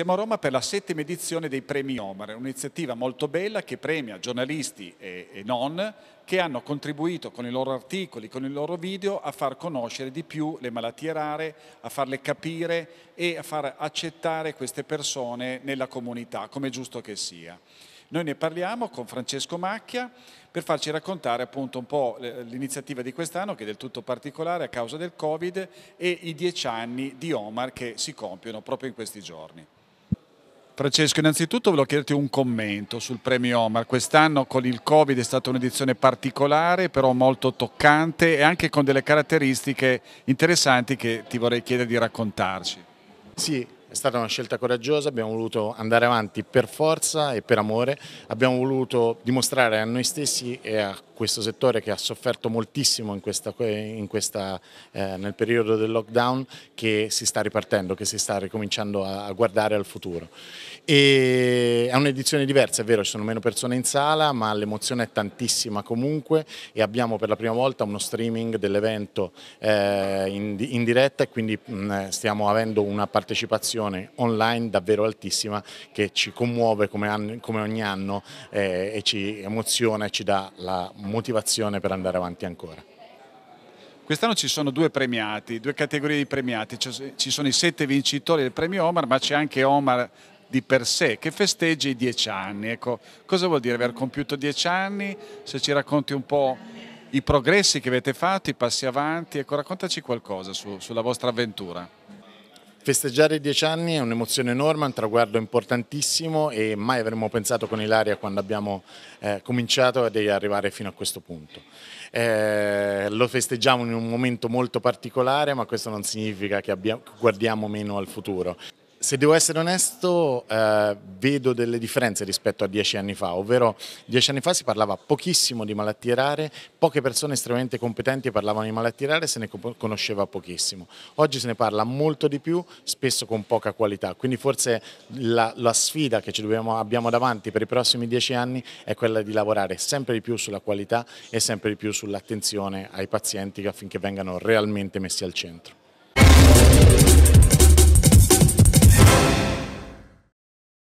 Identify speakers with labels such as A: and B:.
A: Siamo a Roma per la settima edizione dei Premi Omar, un'iniziativa molto bella che premia giornalisti e, non che hanno contribuito con i loro articoli, con i loro video a far conoscere di più le malattie rare, a farle capire e a far accettare queste persone nella comunità, come è giusto che sia. Noi ne parliamo con Francesco Macchia per farci raccontare appunto un po' l'iniziativa di quest'anno che è del tutto particolare a causa del Covid e i dieci anni di Omar che si compiono proprio in questi giorni. Francesco, innanzitutto volevo chiederti un commento sul premio Omar. Quest'anno con il Covid è stata un'edizione particolare, però molto toccante e anche con delle caratteristiche
B: interessanti che ti vorrei chiedere di raccontarci. Sì, è stata una scelta coraggiosa, abbiamo voluto andare avanti per forza e per amore, abbiamo voluto dimostrare a noi stessi e a questo settore che ha sofferto moltissimo in questa, in questa, eh, nel periodo del lockdown che si sta ripartendo, che si sta ricominciando a, a guardare al futuro. E è un'edizione diversa, è vero, ci sono meno persone in sala, ma l'emozione è tantissima comunque e abbiamo per la prima volta uno streaming dell'evento eh, in, in, diretta e quindi mh, stiamo avendo una partecipazione online davvero altissima che ci commuove come, anno, come ogni anno eh, e ci emoziona e ci dà la motivazione per andare avanti ancora.
A: Quest'anno ci sono due premiati, due categorie di premiati, ci sono i sette vincitori del premio Omar, ma c'è anche Omar di per sé che festeggia i dieci anni. Ecco, cosa vuol dire aver compiuto dieci anni? Se ci racconti un po' i progressi che avete fatto, i passi avanti, ecco, raccontaci qualcosa su, sulla vostra avventura.
B: Festeggiare i dieci anni è un'emozione enorme, un traguardo importantissimo e mai avremmo pensato con Ilaria quando abbiamo eh, cominciato ad arrivare fino a questo punto. Eh, lo festeggiamo in un momento molto particolare ma questo non significa che abbia, guardiamo meno al futuro. Se devo essere onesto, eh, vedo delle differenze rispetto a dieci anni fa, ovvero dieci anni fa si parlava pochissimo di malattie rare, poche persone estremamente competenti parlavano di malattie rare e se ne conosceva pochissimo. Oggi se ne parla molto di più, spesso con poca qualità, quindi forse la, la sfida che dobbiamo, abbiamo davanti per i prossimi dieci anni è quella di lavorare sempre di più sulla qualità e sempre di più sull'attenzione ai pazienti affinché vengano realmente messi al centro.